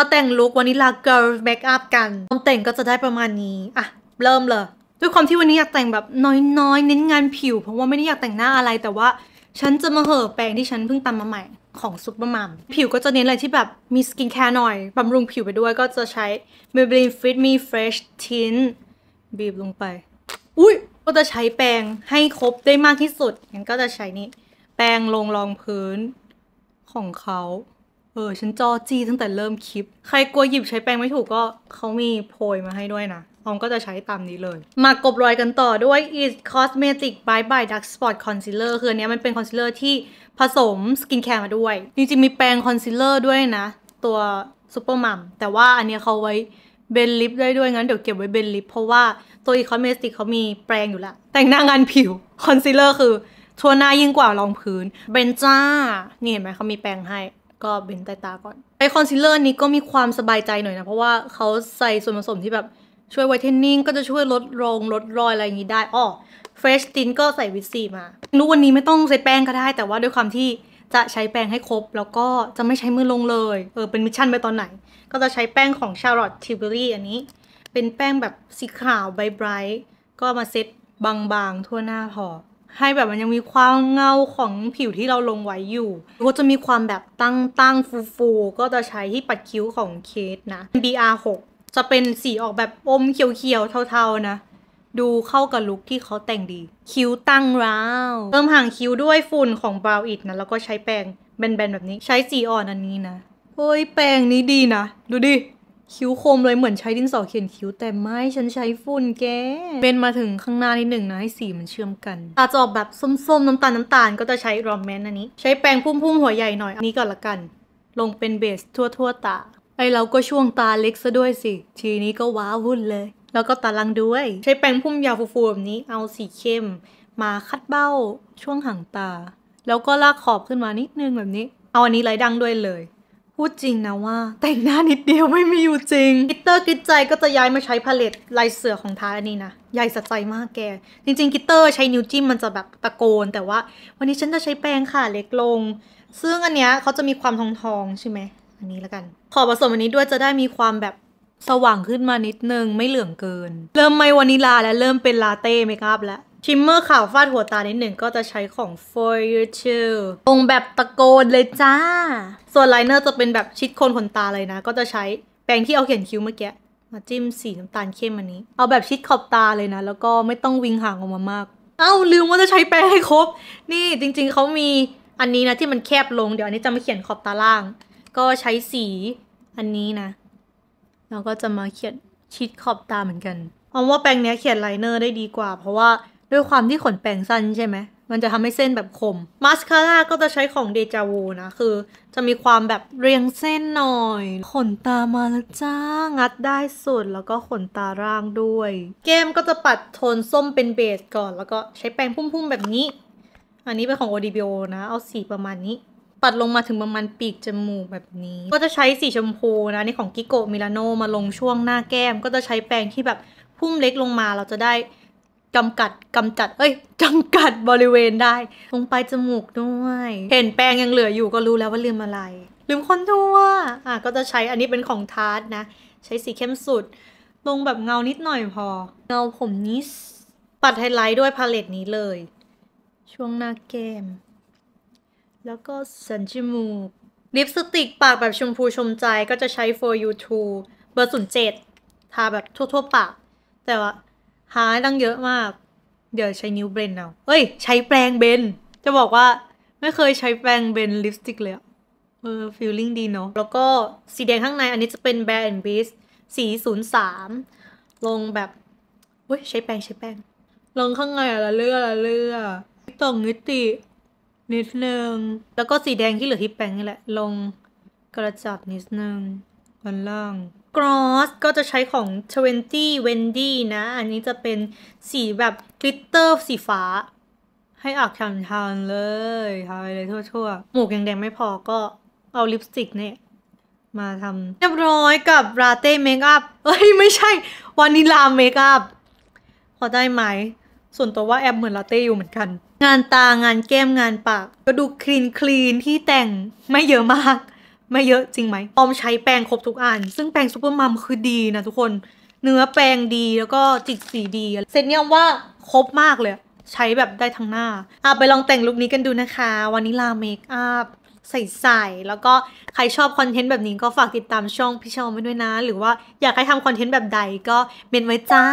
าแต่งลุควานิลาเกิร์ลเมคอัพกันตอมแต่งก็จะได้ประมาณนี้อะเริ่มเลย ด้วยความที่วันนี้อยากแต่งแบบน้อยๆ เน้นงานผิว เพราะว่าไม่ได้อยากแต่งหน้าอะไรแต่ว่าฉันจะมาเห่อแปรงที่ฉันเพิ่งตำมาใหม่ ของซุปเปอร์มัม ผิวก็จะเน้นอะไรที่แบบมีสกินแคร์หน่อยบำรุงผิวไปด้วยก็จะใช้ Maybelline Fit Me Fresh Tint บีบลงไป อุ้ยก็จะใช้แปรงให้ครบได้มากที่สุด งั้นก็จะใช้นี่แปรงลงรองพื้นของเขาเออ ฉันจอ จี้ตั้งแต่เริ่มคลิป ใครกลัวหยิบใช้แปรงไม่ถูกก็เขามีโพยมาให้ด้วยนะออมก็จะใช้ตามนี้เลย มากบรอยกันต่อด้วย is cosmetic by by dark spot concealer คืออันนี้มันเป็นคอนซีลเลอร์ที่ผสมสกินแคร์มาด้วย จริงๆมีแปรงคอนซีลเลอร์ด้วยนะ ตัวซูเปอร์มัม แต่ว่าอันนี้เขาไว้เบนลิปได้ด้วยงั้น เดี๋ยวเก็บไว้เบนลิปเพราะว่าตัวอีคอนเมสติกเขามีแปรงอยู่ละแต่งหน้างานผิวคอนซีลเลอร์คือ ทั่วหน้ายิ่งกว่ารองพื้นเบนจ้านี่เห็นไหมเขามีแปรงให้ก็เบนใต้ตาก่อนไอคอนซีลเลอร์นี้ก็มีความสบายใจหน่อยนะ เพราะว่าเขาใส่ส่วนผสมที่แบบช่วยไวท์เทนนิ่งก็จะช่วยลดรองลดรอยอะไรอย่างนี้ได้อ้อเฟรชตินก็ใส่วิตซีมารู้วันนี้ไม่ต้องใส่แป้งก็ได้ แต่ว่าด้วยความที่จะใช้แป้งให้ครบ แล้วก็จะไม่ใช้มือลงเลยเออเป็นมิชชั่นไปตอนไหนก็จะใช้แป้งของชาร์ลอตทิวเบอรี่อันนี้เป็นแป้งแบบสีขาวไบรท์ก็มาเซตบางๆทั่วหน้าพอให้แบบมันยังมีความเงาของผิวที่เราลงไว้อยู่ ก็จะมีความแบบตั้งตั้งฟูฟู ก็จะใช้ที่ปัดคิ้วของเคสนะ BR6 จะเป็นสีออกแบบอมเขียวๆเทาๆนะ ดูเข้ากับลุคที่เขาแต่งดี คิ้วตั้งราวเติมห่างคิ้วด้วยฝุ่นของ Brow It นะแล้วก็ใช้แปรงแบนๆแบบนี้ ใช้สีอ่อนอันนี้นะ โอ้ยแปรงนี้ดีนะ ดูดิคิ้วคมเลยเหมือนใช้ดินสอเขียนคิ้ว แต่ไม่ฉันใช้ฝุ่นแกเป็นมาถึงข้างหน้านิดหนึ่งนะ ให้สีมันเชื่อมกัน ตาจะออกแบบส้มๆน้ำตาลน้ำตาลก็จะใช้รอมแมนอันนี้ ใช้แปรงพุ่มๆ หัวใหญ่หน่อยอันนี้ก่อนละกัน ลงเป็นเบสทั่วๆ ตาไอเราก็ช่วงตาเล็กซะด้วยสิ ทีนี้ก็ว้าวุ่นเลย แล้วก็ตาลังด้วย ใช้แปรงพุ่มยาวฟูๆแบบนี้เอาสีเข้ม มาคัดเบ้า ช่วงหางตา แล้วก็ลากขอบขึ้นมานิดนึงแบบนี้ เอาอันนี้ไรดังด้วยเลยพูดจริงนะว่าแต่งหน้านิดเดียวไม่มีอยู่จริงกิตเตอร์กิจใจก็จะย้ายมาใช้พาเลตลายเสือของทาอันนี้นะใหญ่สะใจมากแกจริงๆกิตเตอร์ใช้นิ้วจิ้มมันจะแบบตะโกนแต่ว่าวันนี้ฉันจะใช้แปรงค่ะเล็กลงซึ่งอันเนี้ยเขาจะมีความทองๆใช่ไหมอันนี้แล้วกันขอผสมอันนี้ด้วยจะได้มีความแบบสว่างขึ้นมานิดนึงไม่เหลืองเกินเริ่มไม่วานิลาและเริ่มเป็นลาเต้เมคอัพแล้วชิมเมอร์ขาวฟาดหัวตานิดหนึ่งก็จะใช้ของ for you too ตรงแบบตะโกนเลยจ้า ส่วนไลเนอร์จะเป็นแบบชิดโคนขนตาเลยนะ ก็จะใช้แปรงที่เอาเขียนคิ้วเมื่อกี้มาจิ้มสีน้ำตาลเข้มอันนี้ เอาแบบชิดขอบตาเลยนะ แล้วก็ไม่ต้องวิงห่างออกมามาก เอ้าลืมว่าจะใช้แปรงให้ครบ นี่จริงๆ เขามีอันนี้นะที่มันแคบลง เดี๋ยวอันนี้จะมาเขียนขอบตาล่าง ก็ใช้สีอันนี้นะแล้วก็จะมาเขียนชิดขอบตาเหมือนกันเพราะว่าแปรงเนี้ยเขียนไลเนอร์ได้ดีกว่าเพราะว่าด้วยความที่ขนแปรงสั้นใช่ไหม มันจะทำให้เส้นแบบคมมาสคาร่าก็จะใช้ของเดจาวูนะ คือจะมีความแบบเรียงเส้นหน่อย ขนตามาแล้วจ้า งัดได้สุด แล้วก็ขนตาร่างด้วย เกมก็จะปัดโทนส้มเป็นเบสก่อน แล้วก็ใช้แปรงพุ่มๆแบบนี้ อันนี้เป็นของ ODBO นะ เอาสีประมาณนี้ ปัดลงมาถึงประมาณปีกจมูกแบบนี้ ก็จะใช้สีชมพูนะนี่ของกิโก มิลานโนมาลงช่วงหน้าแก้ม ก็จะใช้แปรงที่แบบพุ่มเล็กลงมาเราจะได้จำกัด กำจัด เอ้ยจำกัดบริเวณได้ลงไปจมูกด้วย เห็นแปรงยังเหลืออยู่ก็รู้แล้วว่าลืมอะไร ลืมคอนทัวร์อ่ะ ก็จะใช้อันนี้เป็นของทาร์ตนะ ใช้สีเข้มสุดลงแบบเงานิดหน่อยพอ เงาผมนี้ปัดไฮไลท์ด้วยพาเลตนี้เลย ช่วงหน้าแก้มแล้วก็สันจมูกลิปสติกปากแบบชมพูชมใจก็จะใช้ for you t o เบอร์ศูนย์เจ็ดทาแบบทั่ว ๆ ปากแต่ว่าหาตั้งเยอะมาก เดี๋ยวใช้นิ้วเบรนเอาเฮ้ยใช้แปรงเบน จะบอกว่าไม่เคยใช้แปรงเบนลิปสติกเลยเออฟีลลิ่งดีเนาะ แล้วก็สีแดงข้างในอันนี้จะเป็น Bare and Beast สี 03 ลงแบบ เฮ้ยใช้แปรงใช้แปรงลงข้างในอะละเลือละเลือตองนิตินิดนึง แล้วก็สีแดงที่เหลือที่แปรงนี่แหละลงกระจับนิดนึงบนล่างกรอสก็จะใช้ของ twenty wendy นะ อันนี้จะเป็นสีแบบกลิตเตอร์สีฟ้า ให้ออกชทำนเลยทาไปเลยทั่วๆ หมูกแดงๆไม่พอก็เอาลิปสติกเนี่ยมาทำเรียบร้อยกับราเต้เมคอัพ เอ้ย ไม่ใช่ วานิลาเมคอัพพอได้ไหมส่วนตัวว่าแอบเหมือนลาเต้อยู่เหมือนกัน งานตางานแก้มงานปากก็ดูคลีนคลีนที่แต่งไม่เยอะมากไม่เยอะจริงไหมออมใช้แปรงครบทุกอัน ซึ่งแปรงซูเปอร์มัมคือดีนะทุกคน เนื้อแปรงดีแล้วก็จิกสีดีเซตเนีอมว่าครบมากเลย ใช้แบบได้ทั้งหน้าอาไปลองแต่งลุคนี้กันดูนะคะวานิลาเมคอัพ ใส่ๆ แล้วก็ใครชอบคอนเทนต์แบบนี้ก็ฝากติดตามช่องพี่ชอมไปด้วยนะ หรือว่าอยากให้ทำคอนเทนต์แบบใดก็เมนไว้จ้า